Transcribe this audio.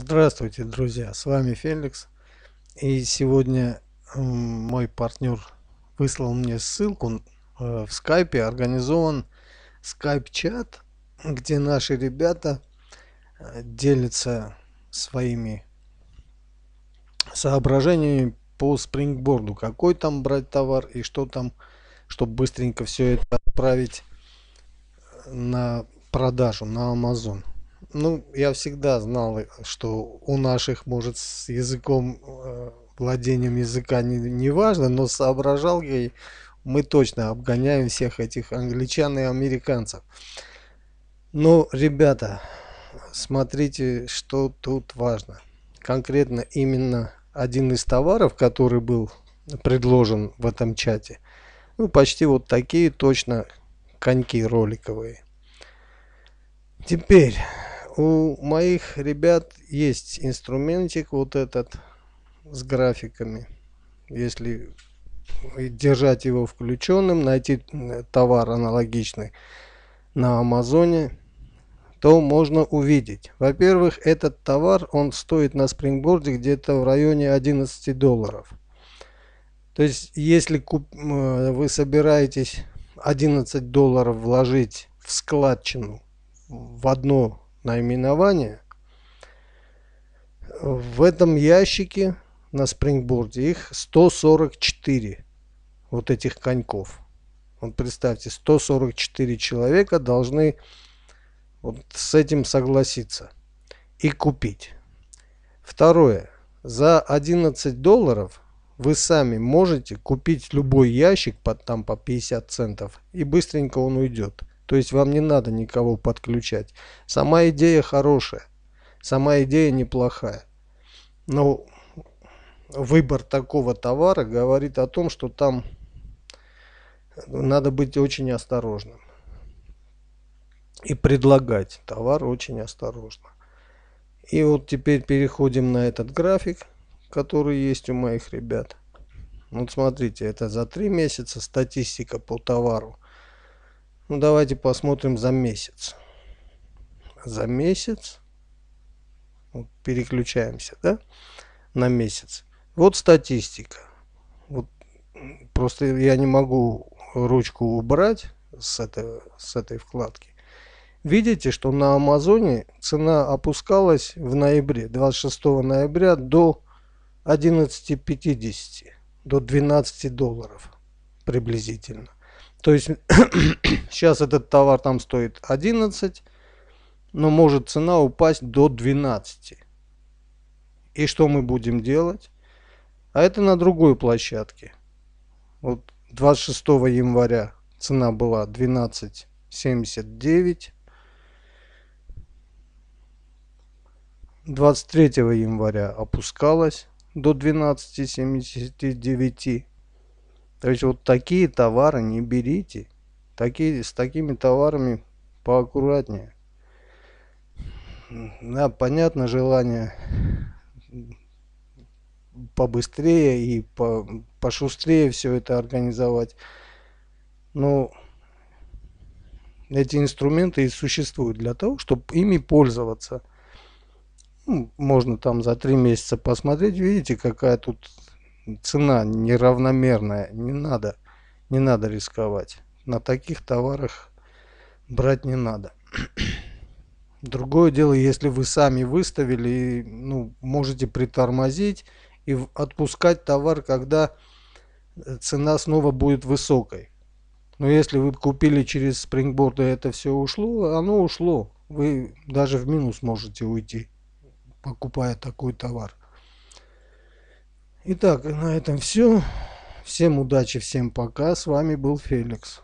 Здравствуйте, друзья! С вами Феликс. И сегодня мой партнер выслал мне ссылку. Э, в скайпе организован скайп-чат, где наши ребята э, делятся своими соображениями по спрингборду. Какой там брать товар и что там, чтобы быстренько все это отправить э, на продажу на Амазон. Ну, я всегда знал, что у наших, может, с языком, э, владением языка не, не важно, но соображал я, мы точно обгоняем всех этих англичан и американцев. Но, ну, ребята, смотрите, что тут важно. Конкретно именно один из товаров, который был предложен в этом чате. Ну, почти вот такие точно коньки роликовые. Теперь у моих ребят есть инструментик вот этот с графиками. Если держать его включенным, найти э, товар аналогичный на Амазоне, то можно увидеть. Во-первых, этот товар, он стоит на спрингборде где-то в районе 11 долларов. То есть, если э, вы собираетесь 11 долларов вложить в складчину в одно наименование. В этом ящике на спрингборде их 144 вот этих коньков. Вот представьте, 144 человека должны вот с этим согласиться и купить. Второе. За 11 долларов вы сами можете купить любой ящик под там по 50 центов и быстренько он уйдет. То есть вам не надо никого подключать. Сама идея хорошая. Сама идея неплохая. Но выбор такого товара говорит о том, что там надо быть очень осторожным. И предлагать товар очень осторожно. И вот теперь переходим на этот график, который есть у моих ребят. Вот смотрите, это за три месяца статистика по товару. Ну, давайте посмотрим за месяц. За месяц. Вот переключаемся, да? На месяц. Вот статистика. Вот просто я не могу ручку убрать с, этого, с этой вкладки. Видите, что на Амазоне цена опускалась в ноябре, 26 ноября до 11.50, до 12 долларов приблизительно. То есть сейчас этот товар там стоит 11, но может цена упасть до 12. И что мы будем делать? А это на другой площадке. Вот 26 января цена была 12.79. 23 января опускалась до 12.79. То есть вот такие товары не берите. Такие, с такими товарами поаккуратнее. Да, понятно желание побыстрее и по, пошустрее все это организовать. Но эти инструменты и существуют для того, чтобы ими пользоваться. Ну, можно там за три месяца посмотреть, видите, какая тут цена неравномерная. Не надо, не надо рисковать. На таких товарах брать не надо. Другое дело, если вы сами выставили, ну, можете притормозить и отпускать товар, когда э, цена снова будет высокой. Но если вы купили через спрингборд и это все ушло, оно ушло. Вы даже в минус можете уйти, покупая такой товар. Итак, на этом все. Всем удачи, всем пока. С вами был Феликс.